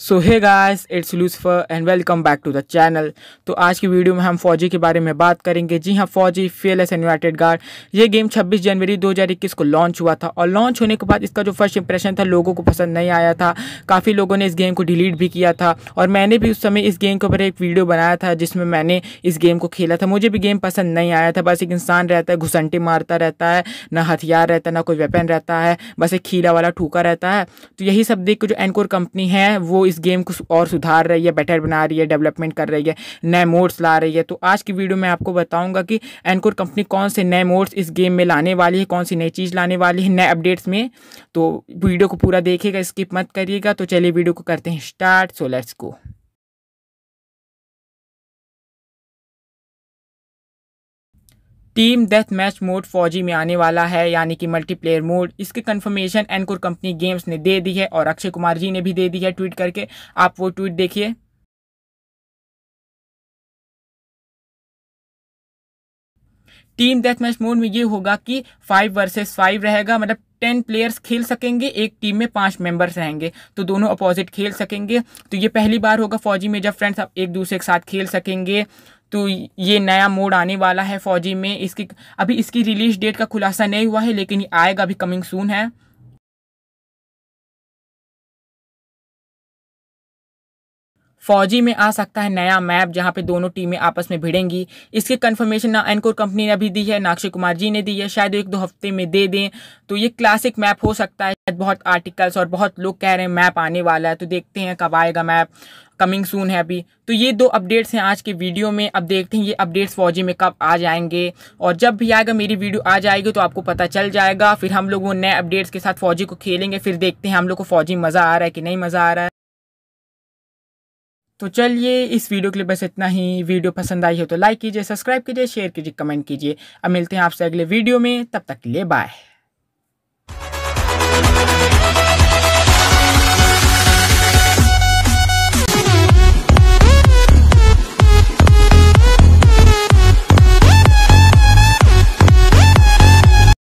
सो है guys it's Lucifer and welcome back to the channel तो आज की वीडियो में हम फौजी के बारे में बात करेंगे जी हाँ Fauji fearless united guard ये गेम 26 जनवरी 2021 को लॉन्च हुआ था और लॉन्च होने के बाद इसका जो फर्स्ट इंप्रेशन था लोगों को पसंद नहीं आया था काफ़ी लोगों ने इस गेम को डिलीट भी किया था और मैंने भी उस समय इस गेम के ऊपर एक वीडियो बनाया था जिसमें मैंने इस गेम को खेला था मुझे भी गेम पसंद नहीं आया था बस एक इंसान रहता है घुसंटे मारता रहता है ना हथियार रहता है ना कोई वेपन रहता है बस एक खीला वाला ठूका रहता है तो यही सब देख के जो एनकोर कंपनी है वो इस गेम को और सुधार रही है बेटर बना रही है डेवलपमेंट कर रही है नए मोड्स ला रही है तो आज की वीडियो में आपको बताऊंगा कि एनकोर कंपनी कौन से नए मोड्स इस गेम में लाने वाली है कौन सी नई चीज़ लाने वाली है नए अपडेट्स में तो वीडियो को पूरा देखेगा स्किप मत करिएगा तो चलिए वीडियो को करते हैं स्टार्ट सो लेट्स को team death match mode Fauji में आने वाला है यानी कि मल्टीप्लेयर मोड इसके कंफर्मेशन एनकोर कंपनी गेम्स ने दे दी है और अक्षय कुमार जी ने भी दे दी है ट्वीट करके आप वो ट्वीट देखिए टीम डेथ मैच मोड में ये होगा कि फाइव वर्सेस फाइव रहेगा मतलब टेन प्लेयर्स खेल सकेंगे एक टीम में पांच मेंबर्स रहेंगे तो दोनों अपोजिट खेल सकेंगे तो ये पहली बार होगा फौजी में जब फ्रेंड्स आप एक दूसरे के साथ खेल सकेंगे तो ये नया मोड आने वाला है फौजी में इसकी अभी इसकी रिलीज डेट का खुलासा नहीं हुआ है लेकिन ये आएगा अभी कमिंग सून है फौजी में आ सकता है नया मैप जहाँ पे दोनों टीमें आपस में भिड़ेंगी इसकी कन्फर्मेशन ना एनकोर कंपनी ने अभी दी है नाक्षी कुमार जी ने दी है शायद एक दो हफ्ते में दे दें तो ये क्लासिक मैप हो सकता है बहुत आर्टिकल्स और बहुत लोग कह रहे हैं मैप आने वाला है तो देखते हैं कब आएगा मैप कमिंग सून है अभी तो ये दो अपडेट्स हैं आज के वीडियो में अब देखते हैं ये अपडेट्स फौजी में कब आ जाएंगे और जब भी आएगा मेरी वीडियो आ जाएगी तो आपको पता चल जाएगा फिर हम लोग वो नए अपडेट्स के साथ फौजी को खेलेंगे फिर देखते हैं हम लोग को फौजी मज़ा आ रहा है कि नहीं मज़ा आ रहा है तो चलिए इस वीडियो के लिए बस इतना ही वीडियो पसंद आई हो तो लाइक कीजिए सब्सक्राइब कीजिए शेयर कीजिए कमेंट कीजिए अब मिलते हैं आपसे अगले वीडियो में तब तक के लिए बाय